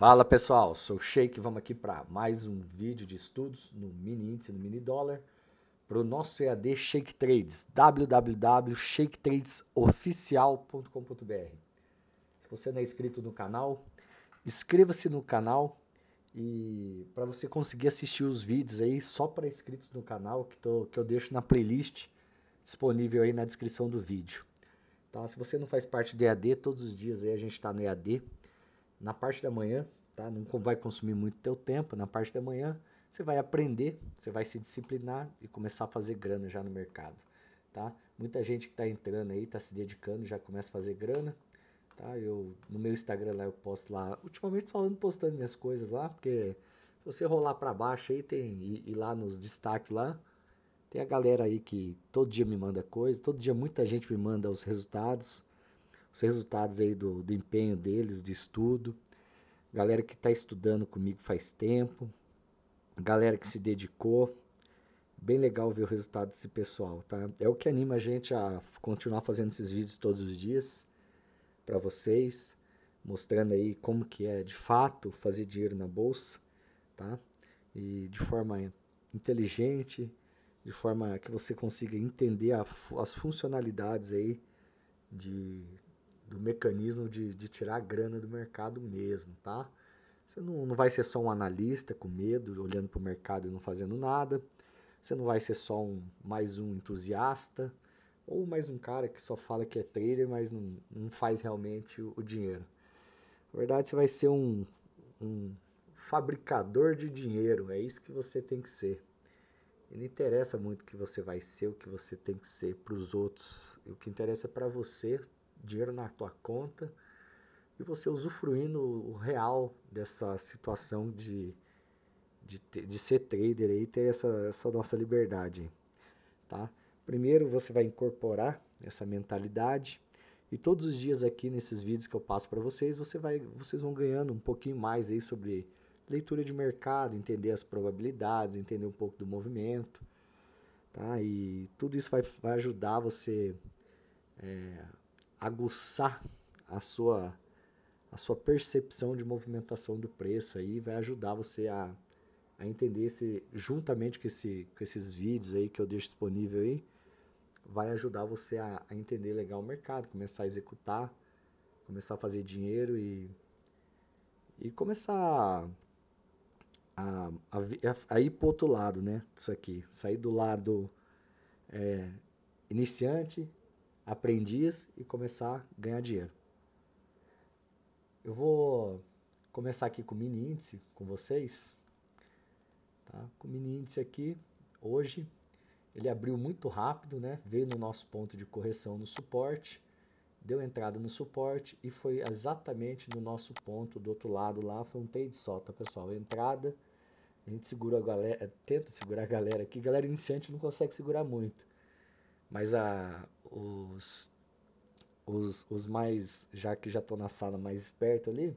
Fala pessoal, sou o Sheik, vamos aqui para mais um vídeo de estudos no mini índice, no mini dólar, para o nosso EAD Shake Trades, www.shaketradesoficial.com.br. Se você não é inscrito no canal, inscreva-se no canal e para você conseguir assistir os vídeos aí só para inscritos no canal que, tô, que eu deixo na playlist disponível aí na descrição do vídeo. Tá? Se você não faz parte do EAD, todos os dias aí a gente está no EAD na parte da manhã, tá? Não vai consumir muito teu tempo na parte da manhã. Você vai aprender, você vai se disciplinar e começar a fazer grana já no mercado, tá? Muita gente que está entrando aí, está se dedicando, já começa a fazer grana, tá? Eu no meu Instagram lá eu posto lá, ultimamente só ando postando minhas coisas lá, porque se você rolar para baixo aí tem e, e lá nos destaques lá, tem a galera aí que todo dia me manda coisa, todo dia muita gente me manda os resultados os resultados aí do, do empenho deles, de estudo. Galera que está estudando comigo faz tempo, galera que se dedicou. Bem legal ver o resultado desse pessoal, tá? É o que anima a gente a continuar fazendo esses vídeos todos os dias para vocês, mostrando aí como que é de fato fazer dinheiro na bolsa, tá? E de forma inteligente, de forma que você consiga entender a, as funcionalidades aí de do mecanismo de, de tirar a grana do mercado mesmo, tá? Você não, não vai ser só um analista com medo, olhando para o mercado e não fazendo nada. Você não vai ser só um, mais um entusiasta ou mais um cara que só fala que é trader, mas não, não faz realmente o, o dinheiro. Na verdade, você vai ser um, um fabricador de dinheiro, é isso que você tem que ser. E não interessa muito o que você vai ser, o que você tem que ser para os outros. O que interessa é para você dinheiro na tua conta e você usufruindo o real dessa situação de, de, de ser trader e ter essa, essa nossa liberdade, tá? Primeiro você vai incorporar essa mentalidade e todos os dias aqui nesses vídeos que eu passo para vocês, você vai, vocês vão ganhando um pouquinho mais aí sobre leitura de mercado, entender as probabilidades, entender um pouco do movimento, tá? E tudo isso vai, vai ajudar você é, aguçar a sua a sua percepção de movimentação do preço aí vai ajudar você a, a entender esse juntamente com, esse, com esses vídeos aí que eu deixo disponível aí vai ajudar você a, a entender legal o mercado começar a executar começar a fazer dinheiro e e começar a, a, a, a ir para outro lado né isso aqui sair do lado é, iniciante aprendiz e começar a ganhar dinheiro. Eu vou começar aqui com o mini índice com vocês. Tá? Com o mini índice aqui, hoje, ele abriu muito rápido, né? veio no nosso ponto de correção no suporte, deu entrada no suporte e foi exatamente no nosso ponto do outro lado lá, foi um trade só, tá pessoal? É entrada, a gente segura a galera, tenta segurar a galera aqui, galera iniciante não consegue segurar muito. Mas a, os, os, os mais, já que já estou na sala mais esperto ali,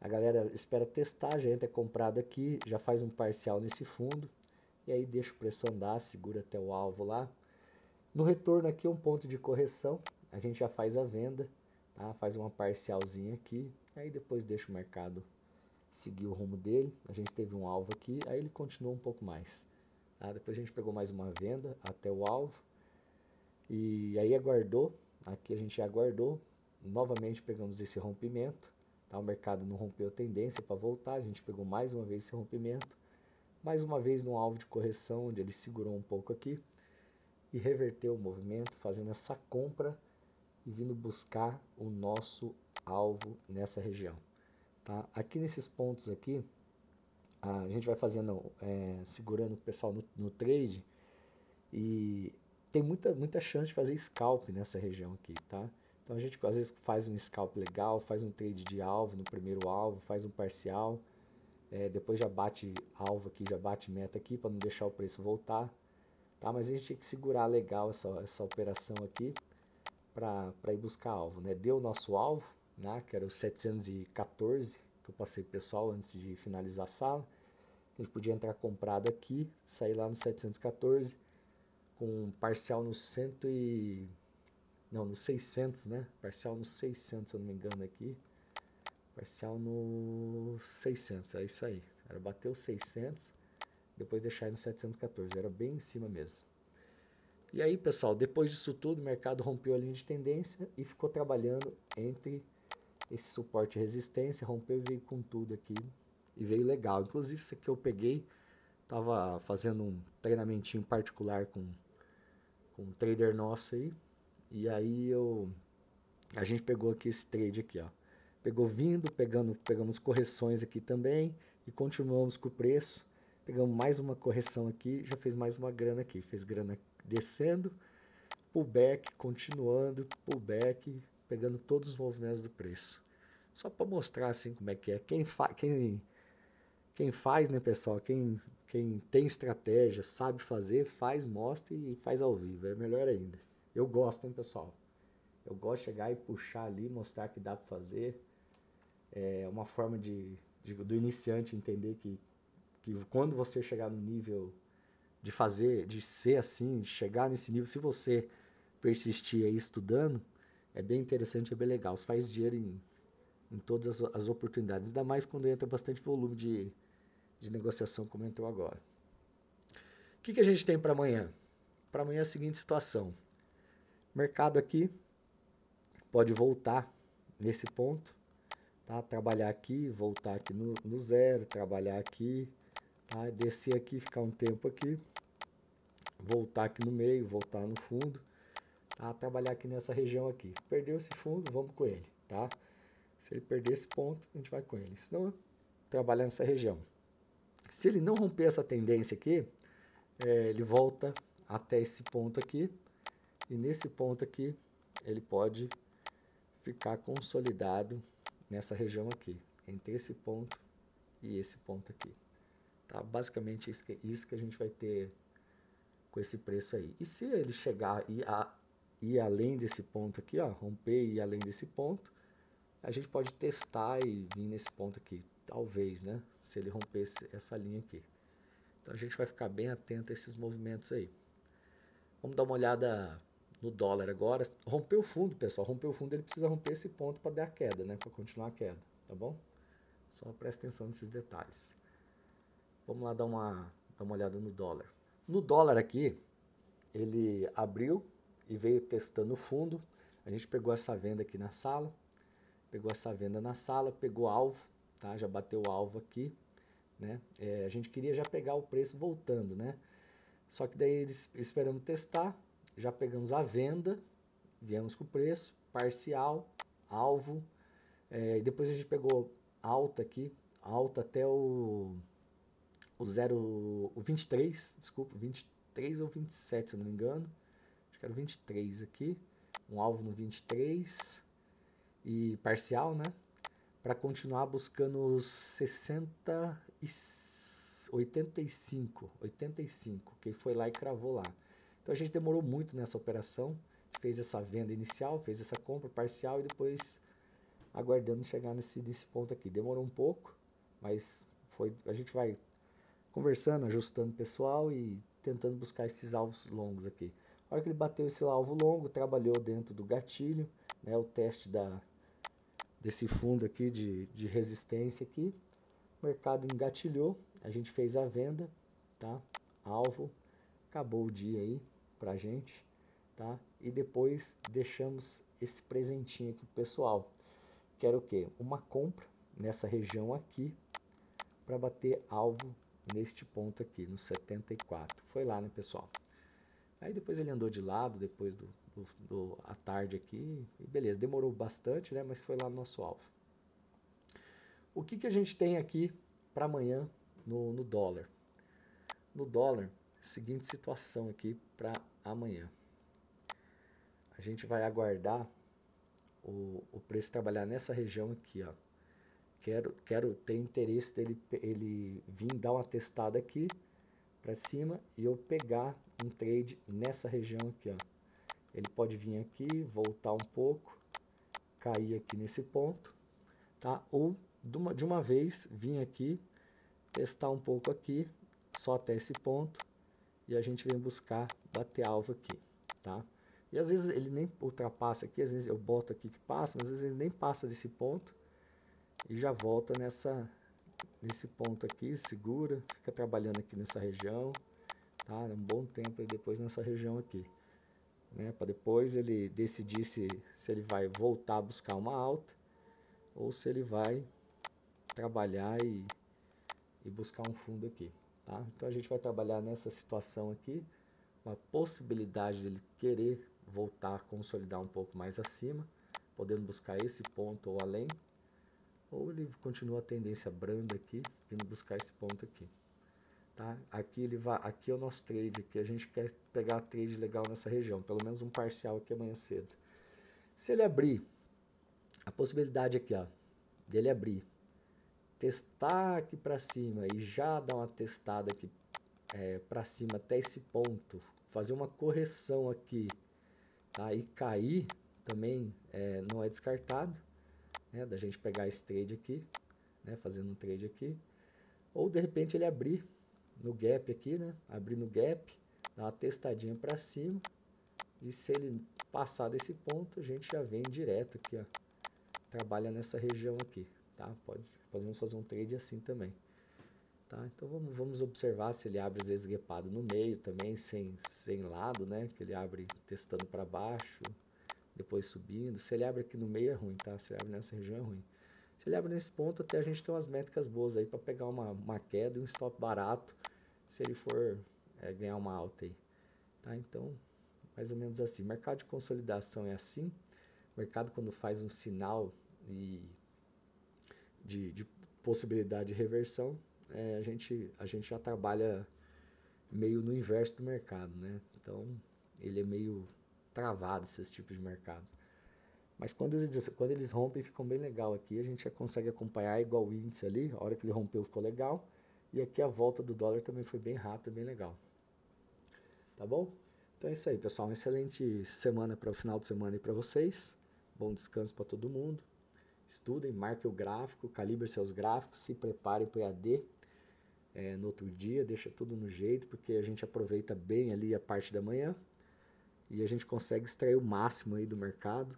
a galera espera testar, já entra comprado aqui, já faz um parcial nesse fundo, e aí deixa o preço andar, segura até o alvo lá. No retorno aqui é um ponto de correção, a gente já faz a venda, tá? faz uma parcialzinha aqui, aí depois deixa o mercado seguir o rumo dele. A gente teve um alvo aqui, aí ele continuou um pouco mais. Tá? Depois a gente pegou mais uma venda até o alvo, e aí aguardou, aqui a gente aguardou, novamente pegamos esse rompimento, tá? o mercado não rompeu a tendência para voltar, a gente pegou mais uma vez esse rompimento, mais uma vez no alvo de correção, onde ele segurou um pouco aqui e reverteu o movimento, fazendo essa compra e vindo buscar o nosso alvo nessa região. Tá? Aqui nesses pontos aqui, a gente vai fazendo, é, segurando o pessoal no, no trade e tem muita, muita chance de fazer scalp nessa região aqui, tá? Então a gente às vezes faz um scalp legal, faz um trade de alvo no primeiro alvo, faz um parcial, é, depois já bate alvo aqui, já bate meta aqui para não deixar o preço voltar, tá? Mas a gente tem que segurar legal essa, essa operação aqui para ir buscar alvo, né? Deu o nosso alvo, né? Que era o 714 que eu passei pessoal antes de finalizar a sala. A gente podia entrar comprado aqui, sair lá no 714 com parcial no cento e não, no 600, né? Parcial no 600, se eu não me engano aqui. Parcial no 600, é isso aí. Era bater o 600, depois deixar aí no 714, era bem em cima mesmo. E aí, pessoal, depois disso tudo, o mercado rompeu a linha de tendência e ficou trabalhando entre esse suporte e resistência, rompeu e veio com tudo aqui. E veio legal. Inclusive, isso aqui eu peguei, tava fazendo um treinamentinho particular com com um trader nosso aí. E aí eu a gente pegou aqui esse trade aqui, ó. Pegou vindo, pegando, pegamos correções aqui também e continuamos com o preço. Pegamos mais uma correção aqui, já fez mais uma grana aqui, fez grana descendo, pullback, continuando, pullback, pegando todos os movimentos do preço. Só para mostrar assim como é que é. Quem fa quem quem faz, né, pessoal? Quem, quem tem estratégia, sabe fazer, faz, mostra e faz ao vivo. É melhor ainda. Eu gosto, hein, pessoal? Eu gosto de chegar e puxar ali, mostrar que dá para fazer. É uma forma de, de, do iniciante entender que, que quando você chegar no nível de fazer, de ser assim, de chegar nesse nível, se você persistir aí estudando, é bem interessante, é bem legal. Você faz dinheiro em, em todas as, as oportunidades, ainda mais quando entra bastante volume de, de negociação comentou agora. O que, que a gente tem para amanhã? Para amanhã é a seguinte situação. O mercado aqui pode voltar nesse ponto, tá? Trabalhar aqui, voltar aqui no, no zero, trabalhar aqui, tá? Descer aqui, ficar um tempo aqui, voltar aqui no meio, voltar no fundo, tá? Trabalhar aqui nessa região aqui. Perdeu esse fundo, vamos com ele, tá? Se ele perder esse ponto, a gente vai com ele. Senão, trabalhar nessa região. Se ele não romper essa tendência aqui, é, ele volta até esse ponto aqui, e nesse ponto aqui ele pode ficar consolidado nessa região aqui, entre esse ponto e esse ponto aqui. Tá? Basicamente isso que, isso que a gente vai ter com esse preço aí. E se ele chegar e a, ir além desse ponto aqui, ó, romper e ir além desse ponto, a gente pode testar e vir nesse ponto aqui, Talvez, né? Se ele rompesse essa linha aqui. Então a gente vai ficar bem atento a esses movimentos aí. Vamos dar uma olhada no dólar agora. Rompeu o fundo, pessoal. Rompeu o fundo, ele precisa romper esse ponto para dar a queda, né? Para continuar a queda, tá bom? Só presta atenção nesses detalhes. Vamos lá dar uma, dar uma olhada no dólar. No dólar aqui, ele abriu e veio testando o fundo. A gente pegou essa venda aqui na sala, pegou essa venda na sala, pegou alvo, tá? Já bateu o alvo aqui, né? É, a gente queria já pegar o preço voltando, né? Só que daí eles esperamos testar, já pegamos a venda, viemos com o preço, parcial, alvo, é, e depois a gente pegou alta aqui, alta até o, o, 0, o 23, desculpa, 23 ou 27, se não me engano, acho que era o 23 aqui, um alvo no 23, e parcial, né? para continuar buscando os 60 e 85, 85, que foi lá e cravou lá. Então a gente demorou muito nessa operação, fez essa venda inicial, fez essa compra parcial e depois aguardando chegar nesse, nesse ponto aqui. Demorou um pouco, mas foi a gente vai conversando, ajustando o pessoal e tentando buscar esses alvos longos aqui. A hora que ele bateu esse alvo longo, trabalhou dentro do gatilho, né, o teste da desse fundo aqui de, de resistência aqui. O mercado engatilhou, a gente fez a venda, tá? Alvo, acabou o dia aí pra gente, tá? E depois deixamos esse presentinho aqui pro pessoal. Quero o quê? Uma compra nessa região aqui para bater alvo neste ponto aqui, no 74. Foi lá, né, pessoal? Aí depois ele andou de lado, depois do a à tarde aqui. E beleza, demorou bastante, né? Mas foi lá no nosso alvo. O que, que a gente tem aqui para amanhã no, no dólar? No dólar, seguinte situação aqui para amanhã. A gente vai aguardar o, o preço trabalhar nessa região aqui, ó. Quero, quero ter interesse dele ele vir dar uma testada aqui para cima e eu pegar um trade nessa região aqui, ó. Ele pode vir aqui, voltar um pouco, cair aqui nesse ponto, tá? Ou de uma, de uma vez vir aqui, testar um pouco aqui, só até esse ponto, e a gente vem buscar bater alvo aqui, tá? E às vezes ele nem ultrapassa aqui, às vezes eu boto aqui que passa, mas às vezes ele nem passa desse ponto e já volta nessa nesse ponto aqui, segura, fica trabalhando aqui nessa região, tá? Um bom tempo e depois nessa região aqui né, para depois ele decidir se, se ele vai voltar a buscar uma alta ou se ele vai trabalhar e, e buscar um fundo aqui. Tá? Então a gente vai trabalhar nessa situação aqui, uma possibilidade dele querer voltar a consolidar um pouco mais acima, podendo buscar esse ponto ou além, ou ele continua a tendência branda aqui, vindo buscar esse ponto aqui. Tá? Aqui, ele vai, aqui é o nosso trade, que a gente quer pegar trade legal nessa região, pelo menos um parcial aqui amanhã cedo. Se ele abrir, a possibilidade aqui ó, dele abrir, testar aqui para cima e já dar uma testada aqui é, para cima até esse ponto, fazer uma correção aqui tá? e cair também é, não é descartado, né? da gente pegar esse trade aqui, né? fazendo um trade aqui, ou de repente ele abrir no gap aqui, né? Abrir no gap, dar uma testadinha para cima. E se ele passar desse ponto, a gente já vem direto aqui, ó. Trabalha nessa região aqui, tá? Pode, podemos fazer um trade assim também. Tá? Então vamos, vamos observar se ele abre às vezes gapado no meio também, sem, sem lado, né? Que ele abre testando para baixo, depois subindo. Se ele abre aqui no meio é ruim, tá? Se ele abre nessa região é ruim. Se ele abre nesse ponto, até a gente tem umas métricas boas aí para pegar uma, uma queda e um stop barato se ele for é, ganhar uma alta aí. Tá? Então, mais ou menos assim. Mercado de consolidação é assim. O mercado quando faz um sinal e de, de possibilidade de reversão, é, a, gente, a gente já trabalha meio no inverso do mercado, né? Então, ele é meio travado esses tipos de mercado. Mas quando eles, quando eles rompem, ficam bem legal aqui. A gente já consegue acompanhar igual o índice ali. A hora que ele rompeu, ficou legal. E aqui a volta do dólar também foi bem rápida, bem legal. Tá bom? Então é isso aí, pessoal. Uma excelente semana para o final de semana e para vocês. Bom descanso para todo mundo. Estudem, marquem o gráfico, calibrem seus gráficos, se preparem para o EAD é, no outro dia, deixa tudo no jeito, porque a gente aproveita bem ali a parte da manhã e a gente consegue extrair o máximo aí do mercado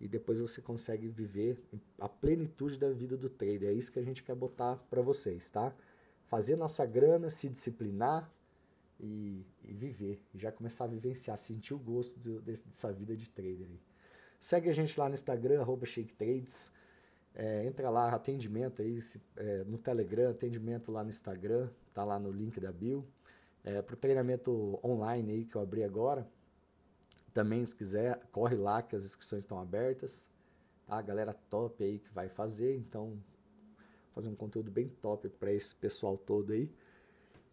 e depois você consegue viver a plenitude da vida do trader. É isso que a gente quer botar para vocês, tá? fazer nossa grana, se disciplinar e, e viver. E já começar a vivenciar, sentir o gosto do, dessa vida de trader. Aí. Segue a gente lá no Instagram, arroba ShakeTrades. É, entra lá, atendimento aí se, é, no Telegram, atendimento lá no Instagram, tá lá no link da bio. É, Para o treinamento online aí que eu abri agora, também se quiser, corre lá que as inscrições estão abertas. Tá? A galera top aí que vai fazer, então fazer um conteúdo bem top para esse pessoal todo aí.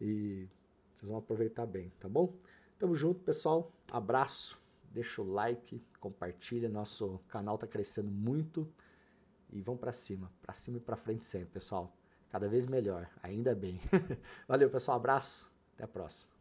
E vocês vão aproveitar bem, tá bom? Tamo junto, pessoal. Abraço. Deixa o like, compartilha. Nosso canal tá crescendo muito. E vamos para cima, para cima e para frente sempre, pessoal. Cada vez melhor, ainda bem. Valeu, pessoal. Abraço. Até a próxima.